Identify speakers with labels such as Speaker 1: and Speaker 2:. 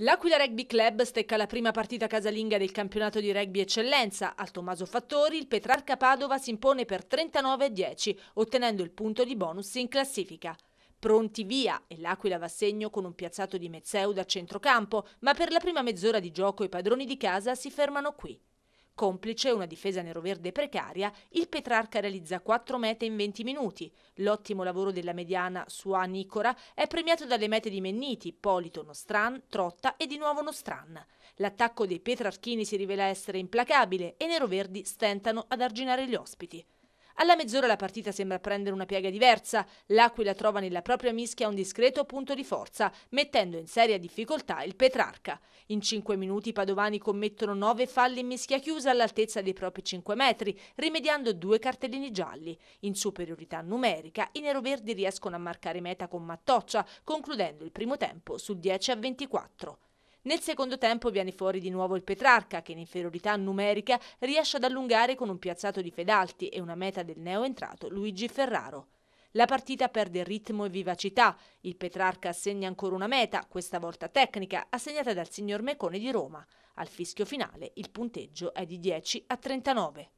Speaker 1: L'Aquila Rugby Club stecca la prima partita casalinga del campionato di rugby eccellenza. Al Tommaso Fattori il Petrarca Padova si impone per 39-10, ottenendo il punto di bonus in classifica. Pronti via e l'Aquila va a segno con un piazzato di Mezzeu da centrocampo, ma per la prima mezz'ora di gioco i padroni di casa si fermano qui. Complice una difesa neroverde precaria, il Petrarca realizza 4 mete in 20 minuti. L'ottimo lavoro della mediana Sua Nicora è premiato dalle mete di Menniti, Polito, Nostran, Trotta e di nuovo Nostran. L'attacco dei Petrarchini si rivela essere implacabile e i neroverdi stentano ad arginare gli ospiti. Alla mezz'ora la partita sembra prendere una piega diversa. L'Aquila trova nella propria mischia un discreto punto di forza, mettendo in seria difficoltà il Petrarca. In cinque minuti i padovani commettono nove falli in mischia chiusa all'altezza dei propri cinque metri, rimediando due cartellini gialli. In superiorità numerica i neroverdi riescono a marcare meta con Mattoccia, concludendo il primo tempo sul 10 a 24. Nel secondo tempo viene fuori di nuovo il Petrarca, che in inferiorità numerica riesce ad allungare con un piazzato di Fedalti e una meta del neo entrato Luigi Ferraro. La partita perde ritmo e vivacità. Il Petrarca assegna ancora una meta, questa volta tecnica, assegnata dal signor Mecone di Roma. Al fischio finale il punteggio è di 10 a 39.